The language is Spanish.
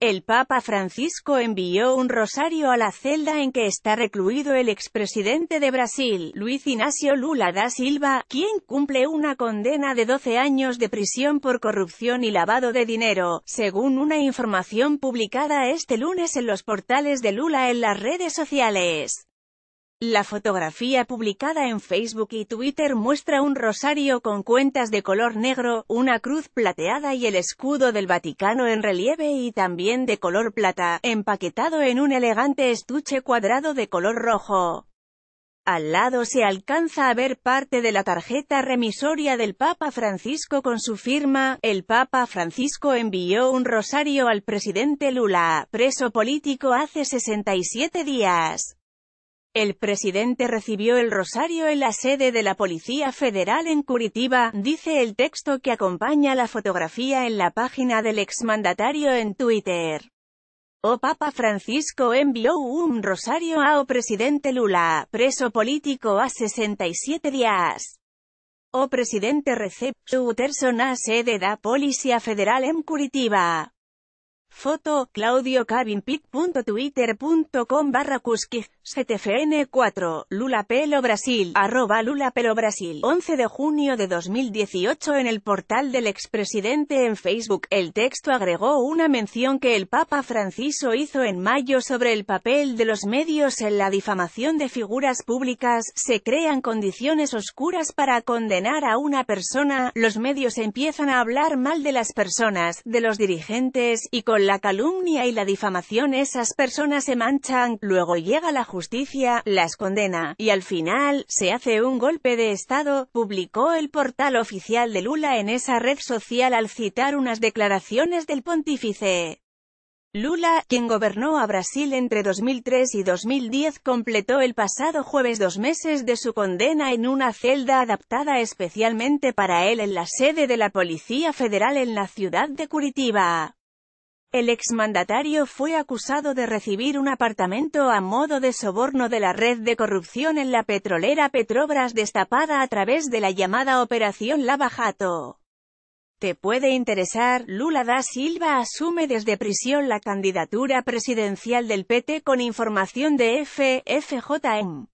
El Papa Francisco envió un rosario a la celda en que está recluido el expresidente de Brasil, Luis Ignacio Lula da Silva, quien cumple una condena de 12 años de prisión por corrupción y lavado de dinero, según una información publicada este lunes en los portales de Lula en las redes sociales. La fotografía publicada en Facebook y Twitter muestra un rosario con cuentas de color negro, una cruz plateada y el escudo del Vaticano en relieve y también de color plata, empaquetado en un elegante estuche cuadrado de color rojo. Al lado se alcanza a ver parte de la tarjeta remisoria del Papa Francisco con su firma. El Papa Francisco envió un rosario al presidente Lula, preso político hace 67 días. El presidente recibió el rosario en la sede de la Policía Federal en Curitiba, dice el texto que acompaña la fotografía en la página del exmandatario en Twitter. O Papa Francisco envió un rosario o presidente Lula, preso político a 67 días. O presidente Recep su a sede da Policía Federal en Curitiba. Foto, twittercom barra gtfn 4 Lula Pelo Brasil, arroba Lula Pelo Brasil, 11 de junio de 2018 en el portal del expresidente en Facebook, el texto agregó una mención que el Papa Francisco hizo en mayo sobre el papel de los medios en la difamación de figuras públicas, se crean condiciones oscuras para condenar a una persona, los medios empiezan a hablar mal de las personas, de los dirigentes, y con la calumnia y la difamación esas personas se manchan, luego llega la justicia justicia, las condena, y al final, se hace un golpe de Estado, publicó el portal oficial de Lula en esa red social al citar unas declaraciones del pontífice. Lula, quien gobernó a Brasil entre 2003 y 2010, completó el pasado jueves dos meses de su condena en una celda adaptada especialmente para él en la sede de la Policía Federal en la ciudad de Curitiba. El exmandatario fue acusado de recibir un apartamento a modo de soborno de la red de corrupción en la petrolera Petrobras destapada a través de la llamada Operación Lava Jato. Te puede interesar, Lula da Silva asume desde prisión la candidatura presidencial del PT con información de FFJM.